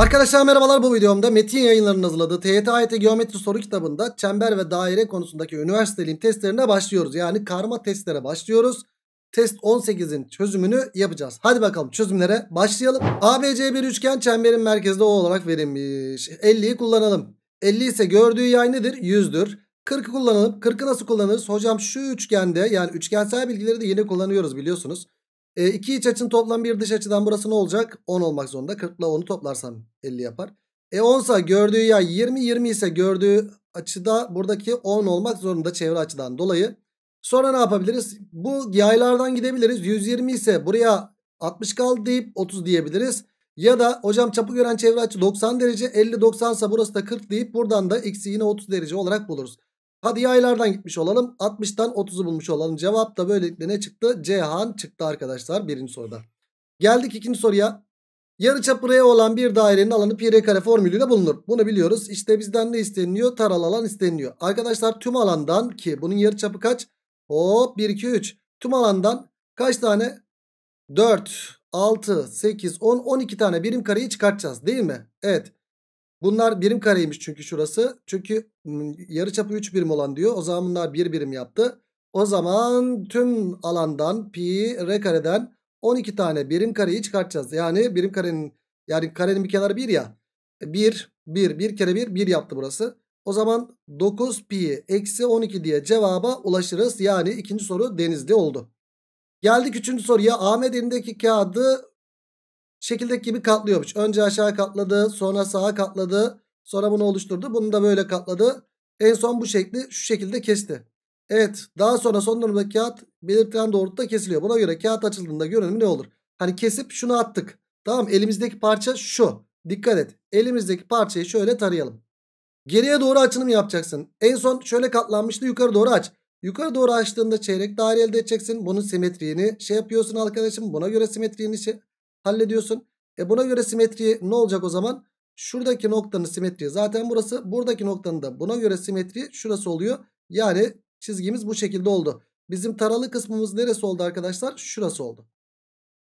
Arkadaşlar merhabalar bu videomda Metin yayınlarının hazırladığı TYT AYT Geometri Soru kitabında çember ve daire konusundaki üniversiteliğin testlerine başlıyoruz. Yani karma testlere başlıyoruz. Test 18'in çözümünü yapacağız. Hadi bakalım çözümlere başlayalım. ABC bir üçgen çemberin merkezde O olarak verilmiş. 50'yi kullanalım. 50 ise gördüğü yay nedir? 100'dür. 40'ı kullanalım. 40'ı nasıl kullanırız? Hocam şu üçgende yani üçgensel bilgileri de yine kullanıyoruz biliyorsunuz. E, iki iç açın toplam bir dış açıdan burası ne olacak? 10 olmak zorunda. 40 ile 10'u toplarsam 50 yapar. E 10 ise gördüğü yay 20. 20 ise gördüğü açıda buradaki 10 olmak zorunda çevre açıdan dolayı. Sonra ne yapabiliriz? Bu yaylardan gidebiliriz. 120 ise buraya 60 kaldı deyip 30 diyebiliriz. Ya da hocam çapı gören çevre açı 90 derece 50-90 ise burası da 40 deyip buradan da x'i yine 30 derece olarak buluruz. Hadi yaylardan gitmiş olalım. 60'tan 30'u bulmuş olalım. Cevap da böylelikle ne çıktı? Cihan çıktı arkadaşlar birinci soruda. Geldik ikinci soruya. Yarı çapı R olan bir dairenin alanı pi r kare formülüyle bulunur. Bunu biliyoruz. İşte bizden ne isteniliyor? Taralı alan isteniliyor. Arkadaşlar tüm alandan ki bunun yarı çapı kaç? Hop 1 2 3. Tüm alandan kaç tane? 4 6 8 10 12 tane birim kareyi çıkartacağız değil mi? Evet. Bunlar birim kareymiş çünkü şurası. Çünkü yarıçapı 3 birim olan diyor. O zaman bunlar 1 bir birim yaptı. O zaman tüm alandan pi r kareden 12 tane birim kareyi çıkartacağız. Yani birim karenin yani karenin bir kenarı 1 ya. 1 1 1 kere 1 1 yaptı burası. O zaman 9 pi eksi 12 diye cevaba ulaşırız. Yani ikinci soru denizli oldu. Geldik üçüncü soruya. Ahmet elindeki kağıdı Şekildeki gibi katlıyormuş. Önce aşağı katladı sonra sağa katladı sonra bunu oluşturdu. Bunu da böyle katladı. En son bu şekli şu şekilde kesti. Evet daha sonra son durumda kağıt belirtilen doğrultuda kesiliyor. Buna göre kağıt açıldığında görünüm ne olur? Hani kesip şunu attık. Tamam elimizdeki parça şu. Dikkat et. Elimizdeki parçayı şöyle tarayalım. Geriye doğru açılım yapacaksın. En son şöyle katlanmıştı yukarı doğru aç. Yukarı doğru açtığında çeyrek daire elde edeceksin. Bunun simetriğini şey yapıyorsun arkadaşım. Buna göre simetriğini şey hallediyorsun. E buna göre simetriye ne olacak o zaman? Şuradaki noktanın simetriği zaten burası. Buradaki noktanın da buna göre simetriği şurası oluyor. Yani çizgimiz bu şekilde oldu. Bizim taralı kısmımız neresi oldu arkadaşlar? Şurası oldu.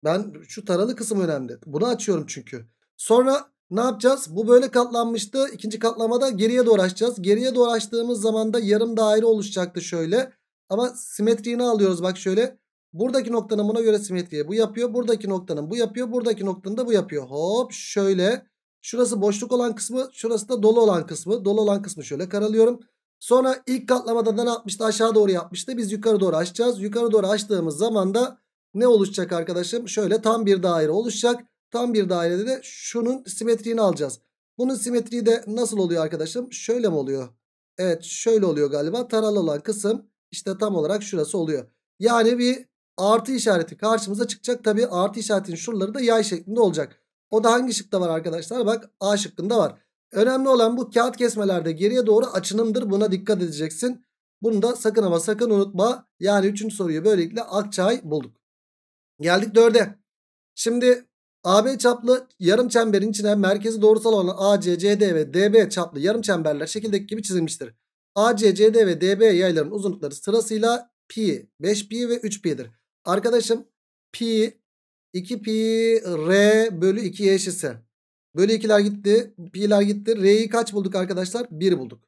Ben şu taralı kısım önemli. Bunu açıyorum çünkü. Sonra ne yapacağız? Bu böyle katlanmıştı. İkinci katlamada geriye doğru açacağız. Geriye doğru açtığımız zaman da yarım daire oluşacaktı şöyle. Ama simetriğini alıyoruz bak şöyle. Buradaki noktanın buna göre simetriye bu yapıyor. Buradaki noktanın bu yapıyor. Buradaki noktanın da bu yapıyor. Hop şöyle. Şurası boşluk olan kısmı. Şurası da dolu olan kısmı. Dolu olan kısmı şöyle karalıyorum. Sonra ilk katlamada ne yapmıştı? Aşağı doğru yapmıştı. Biz yukarı doğru açacağız. Yukarı doğru açtığımız zaman da ne oluşacak arkadaşım? Şöyle tam bir daire oluşacak. Tam bir dairede de şunun simetriğini alacağız. Bunun simetriği de nasıl oluyor arkadaşım? Şöyle mi oluyor? Evet şöyle oluyor galiba. Taralı olan kısım işte tam olarak şurası oluyor. Yani bir artı işareti karşımıza çıkacak. Tabi artı işaretin şuraları da yay şeklinde olacak. O da hangi şıkta var arkadaşlar? Bak A şıkkında var. Önemli olan bu kağıt kesmelerde geriye doğru açınımdır. Buna dikkat edeceksin. Bunu da sakın ama sakın unutma. Yani 3. soruyu böylelikle Akçay bulduk. Geldik 4'e. Şimdi AB çaplı yarım çemberin içine merkezi doğrusal olan AC, CD ve DB çaplı yarım çemberler şekildeki gibi çizilmiştir. AC, CD ve DB yaylarının uzunlukları sırasıyla pi, 5 pi ve 3 pi'dir. Arkadaşım pi 2 pi r bölü 2'ye eşitse. Bölü 2'ler gitti. Pi'ler gitti. R'yi kaç bulduk arkadaşlar? 1 bulduk.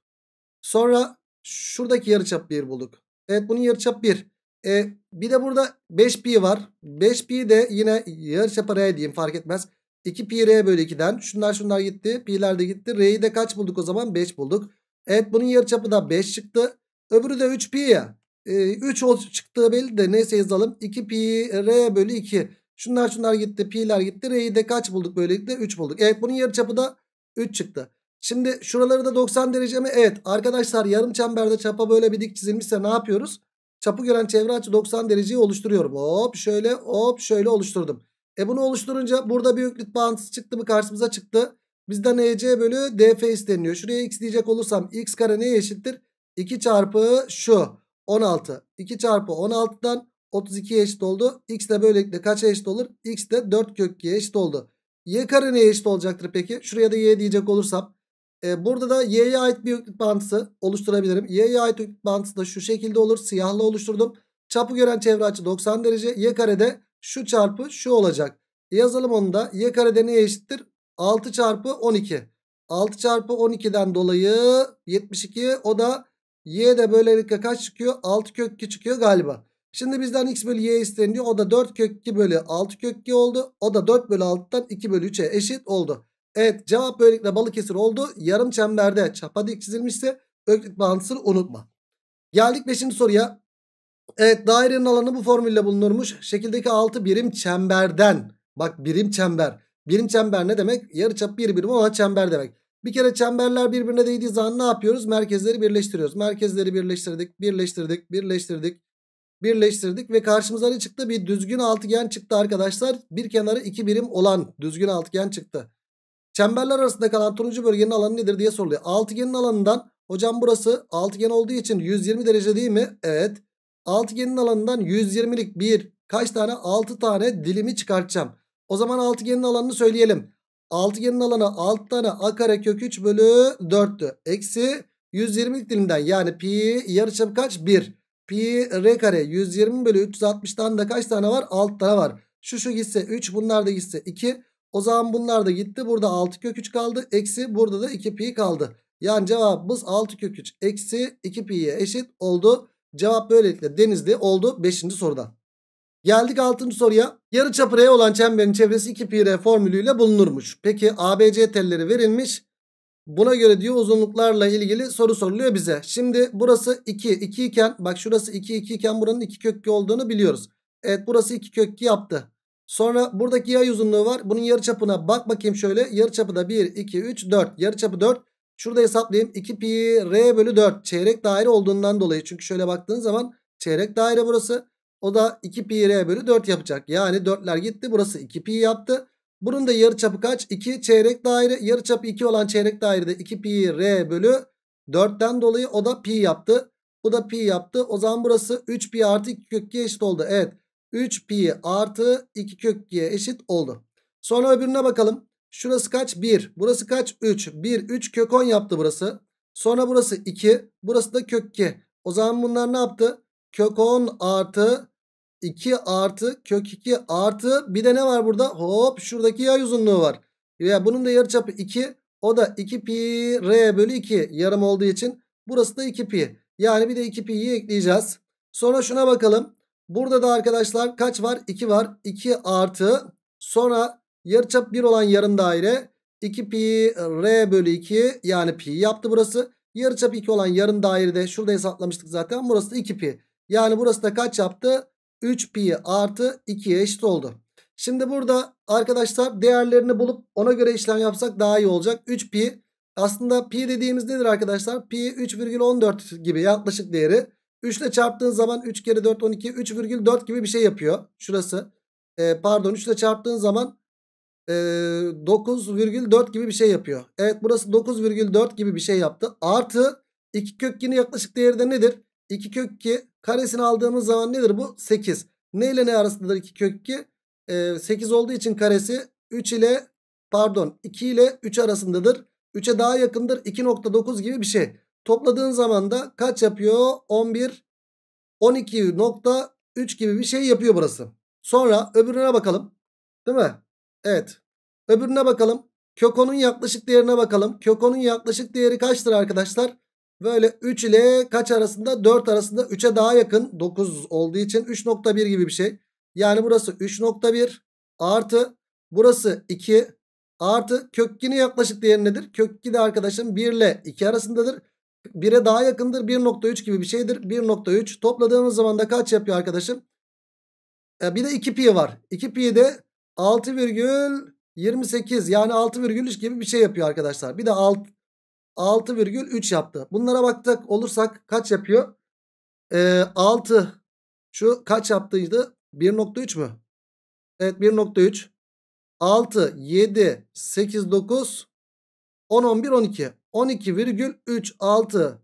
Sonra şuradaki yarıçap 1 bulduk. Evet bunun yarıçap 1. E, bir de burada 5 pi var. 5 pi de yine yarıçap r diyeyim fark etmez. 2 pi r bölü 2'den. Şunlar şunlar gitti. Pi'ler de gitti. R'yi de kaç bulduk o zaman? 5 bulduk. Evet bunun yarıçapı da 5 çıktı. Öbürü de 3 pi ya. 3 ee, çıktığı belli de neyse yazalım. 2 pi r bölü 2. Şunlar şunlar gitti. Pi'ler gitti. R'yi de kaç bulduk böylelikle? 3 bulduk. Evet bunun yarıçapı da 3 çıktı. Şimdi şuraları da 90 derece mi? Evet arkadaşlar yarım çemberde çapa böyle bir dik çizilmişse ne yapıyoruz? Çapı gören çevre açı 90 dereceyi oluşturuyorum. Hop şöyle hop şöyle oluşturdum. E bunu oluşturunca burada bir öklit bağıntısı çıktı mı karşımıza çıktı. Bizden EC bölü DF isteniyor. Şuraya x diyecek olursam x kare neye eşittir? 2 çarpı şu. 16. 2 çarpı 16'dan 32'ye eşit oldu. X de böylelikle kaça eşit olur? X de 4 kök 2'ye eşit oldu. Y kare neye eşit olacaktır peki? Şuraya da y diyecek olursam. E, burada da y'ye ait bir öklit bağıntısı oluşturabilirim. Y'ye ait öklit bağıntısı da şu şekilde olur. Siyahla oluşturdum. Çapı gören çevre açı 90 derece. Y kare de şu çarpı şu olacak. Yazalım onu da. Y kare de neye eşittir? 6 çarpı 12. 6 çarpı 12'den dolayı 72. O da Y de böylelikle kaç çıkıyor? 6 kök 2 çıkıyor galiba. Şimdi bizden x bölü y isteniyor. O da 4 kök 2 bölü 6 kök 2 oldu. O da 4 bölü 6'dan 2 bölü 3'e eşit oldu. Evet cevap böylelikle Balıkesir oldu. Yarım çemberde çapa dik çizilmişse öklük bağıntısını unutma. Geldik 5. soruya. Evet dairenin alanı bu formülle bulunurmuş. Şekildeki 6 birim çemberden. Bak birim çember. Birim çember ne demek? Yarı çap bir birim olan çember demek. Bir kere çemberler birbirine değdiği zaman ne yapıyoruz? Merkezleri birleştiriyoruz. Merkezleri birleştirdik, birleştirdik, birleştirdik, birleştirdik ve karşımıza ne çıktı? Bir düzgün altıgen çıktı arkadaşlar. Bir kenarı iki birim olan düzgün altıgen çıktı. Çemberler arasında kalan turuncu bölgenin alanı nedir diye soruluyor. Altıgenin alanından hocam burası altıgen olduğu için 120 derece değil mi? Evet. Altıgenin alanından 120'lik bir kaç tane? 6 tane dilimi çıkartacağım. O zaman altıgenin alanını söyleyelim. Altıgenin alanı 6 tane a kare kök 3 bölü 4'tü. Eksi 120 dilimden yani pi yarıçap kaç? 1. Pi r kare 120 bölü 360'tan da kaç tane var? 6 tane var. Şu şu gitse 3 bunlar da gitse 2. O zaman bunlar da gitti. Burada 6 kök 3 kaldı. Eksi burada da 2 pi kaldı. Yani cevabımız 6 kök 3 eksi 2 pi'ye eşit oldu. Cevap böylelikle denizli oldu 5. soruda. Geldik 6. soruya. Yarı çapı R olan çemberin çevresi 2 pi R formülüyle bulunurmuş. Peki ABC telleri verilmiş. Buna göre diyor uzunluklarla ilgili soru soruluyor bize. Şimdi burası 2 2 iken bak şurası 2 2 iken buranın 2 kökü olduğunu biliyoruz. Evet burası 2 kökü yaptı. Sonra buradaki yay uzunluğu var. Bunun yarı çapına bak bakayım şöyle. yarı çapı da 1 2 3 4. yarı çapı 4. Şurada hesaplayayım. 2 pi r bölü 4 çeyrek daire olduğundan dolayı. Çünkü şöyle baktığın zaman çeyrek daire burası. O da 2 pi r bölü 4 yapacak. Yani 4'ler gitti. Burası 2 pi yaptı. Bunun da yarı çapı kaç? 2 çeyrek daire. yarı çapı 2 olan çeyrek dairede 2 pi r bölü 4'ten dolayı o da pi yaptı. Bu da pi yaptı. O zaman burası 3 pi artı 2 kök 2 eşit oldu. Evet. 3 pi artı 2 kök 2'ye eşit oldu. Sonra öbürüne bakalım. Şurası kaç? 1. Burası kaç? 3. 1. 3 kök 10 yaptı burası. Sonra burası 2. Burası da kök 2. O zaman bunlar ne yaptı? Kök 10 artı 2 artı kök 2 artı bir de ne var burada? Hop şuradaki yay uzunluğu var. Ya bunun da yarıçapı 2. O da 2 pi r bölü 2 yarım olduğu için burası da 2 pi. Yani bir de 2 pi'yi ekleyeceğiz. Sonra şuna bakalım. Burada da arkadaşlar kaç var? 2 var. 2 artı sonra yarıçap 1 olan yarım daire 2 pi r bölü 2 yani pi yaptı burası. Yarıçap 2 olan yarım dairede şurada hesaplamıştık zaten. Burası da 2 pi. Yani burası da kaç yaptı? 3 pi artı 2'ye eşit oldu. Şimdi burada arkadaşlar değerlerini bulup ona göre işlem yapsak daha iyi olacak. 3 pi aslında pi dediğimiz nedir arkadaşlar? Pi 3,14 gibi yaklaşık değeri. 3 ile çarptığın zaman 3 kere 4 12 3,4 gibi bir şey yapıyor. Şurası e, pardon 3 ile çarptığın zaman e, 9,4 gibi bir şey yapıyor. Evet burası 9,4 gibi bir şey yaptı. Artı 2 kök 2'nin yaklaşık değeri de nedir? 2 kök 2 karesini aldığımız zaman nedir bu? 8. Ne ile ne arasındadır 2 kök 2? Ee, 8 olduğu için karesi 3 ile pardon 2 ile 3 arasındadır. 3'e daha yakındır 2.9 gibi bir şey. Topladığın zaman da kaç yapıyor? 11 12.3 gibi bir şey yapıyor burası. Sonra öbürüne bakalım. Değil mi? Evet. Öbürüne bakalım. kök Kökonun yaklaşık değerine bakalım. kök Kökonun yaklaşık değeri kaçtır arkadaşlar? Böyle 3 ile kaç arasında? 4 arasında 3'e daha yakın. 9 olduğu için 3.1 gibi bir şey. Yani burası 3.1 artı burası 2 artı kök 2'nin yaklaşık değeri nedir? Kök 2 de arkadaşım 1 ile 2 arasındadır. 1'e daha yakındır. 1.3 gibi bir şeydir. 1.3 topladığımız zaman da kaç yapıyor arkadaşım? E bir de 2 pi var. 2 pi de 6,28 yani 6,3 gibi bir şey yapıyor arkadaşlar. Bir de 6 6,3 yaptı. Bunlara baktık olursak kaç yapıyor? Ee, 6 şu kaç yaptıydı? 1.3 mü? Evet 1.3 6, 7, 8, 9 10, 11, 12 12,3, 6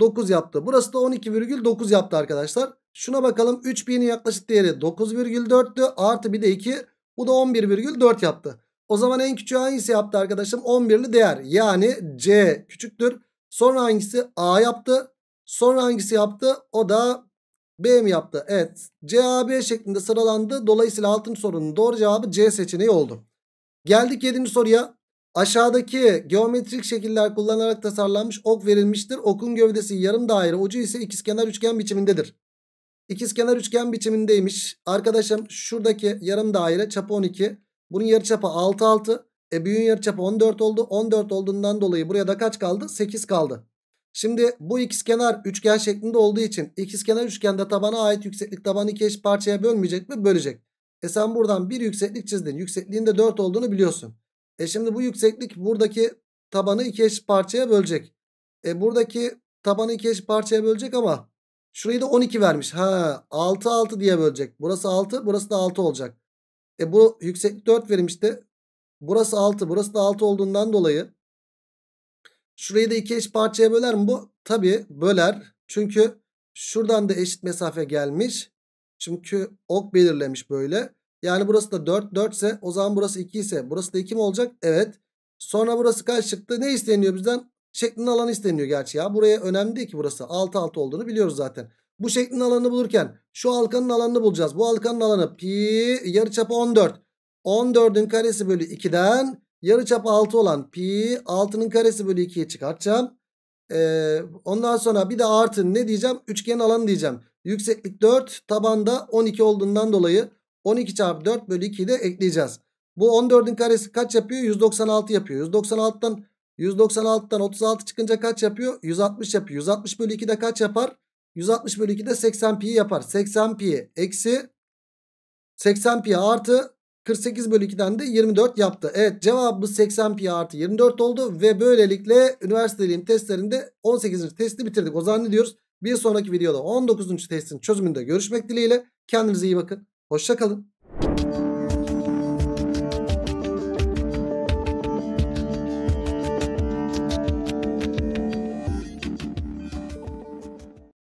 9 yaptı. Burası da 12,9 yaptı arkadaşlar. Şuna bakalım 3000'in yaklaşık değeri 9,4'tü artı bir de 2 bu da 11,4 yaptı. O zaman en küçüğü hangisi yaptı arkadaşım? 11'li değer. Yani C küçüktür. Sonra hangisi A yaptı? Sonra hangisi yaptı? O da B mi yaptı? Evet. C, A, B şeklinde sıralandı. Dolayısıyla altın sorunun doğru cevabı C seçeneği oldu. Geldik 7. soruya. Aşağıdaki geometrik şekiller kullanarak tasarlanmış ok verilmiştir. Okun gövdesi yarım daire, ucu ise ikizkenar üçgen biçimindedir. İkizkenar üçgen biçimindeymiş. Arkadaşım şuradaki yarım daire çapı 12. Bunun yarıçapı 6 6. E büyüğün yarıçapı 14 oldu. 14 olduğundan dolayı buraya da kaç kaldı? 8 kaldı. Şimdi bu ikizkenar üçgen şeklinde olduğu için ikizkenar üçgende tabana ait yükseklik tabanı iki eş parçaya bölmeyecek mi? Bölecek. E sen buradan bir yükseklik çizdin. Yüksekliğin de 4 olduğunu biliyorsun. E şimdi bu yükseklik buradaki tabanı iki eş parçaya bölecek. E buradaki tabanı iki eş parçaya bölecek ama şurayı da 12 vermiş. Ha 6 6 diye bölecek. Burası 6 burası da 6 olacak. E bu yükseklik 4 verilmişti. Burası 6. Burası da 6 olduğundan dolayı şurayı da iki eş parçaya böler mi bu? tabii böler. Çünkü şuradan da eşit mesafe gelmiş. Çünkü ok belirlemiş böyle. Yani burası da 4 4 ise o zaman burası 2 ise burası da 2 mi olacak? Evet. Sonra burası kaç çıktı? Ne isteniyor bizden? Şeklinin alanı isteniyor gerçi ya. Buraya önemli değil ki burası. 6 6 olduğunu biliyoruz zaten. Bu şeklin alanını bulurken şu halkanın alanını bulacağız. Bu halkanın alanı pi yarıçapı 14. 14'ün karesi bölü 2'den yarıçapı 6 olan pi 6'nın karesi bölü 2'yi çıkartacağım. Ee, ondan sonra bir de artı ne diyeceğim? Üçgen alanı diyeceğim. Yükseklik 4 tabanda 12 olduğundan dolayı 12 çarpı 4 bölü 2'yi de ekleyeceğiz. Bu 14'ün karesi kaç yapıyor? 196 yapıyor. 196'dan 196'dan 36 çıkınca kaç yapıyor? 160 yapıyor. 160 bölü 2 de kaç yapar? 160 bölü 2 de 80 pi yapar. 80 pi eksi 80 pi artı 48 bölü 2'den de 24 yaptı. Evet cevabı 80 pi artı 24 oldu ve böylelikle üniversiteliğim testlerinde 18. testi bitirdik. O zaman ne diyoruz? Bir sonraki videoda 19. testin çözümünde görüşmek dileğiyle. Kendinize iyi bakın. Hoşçakalın.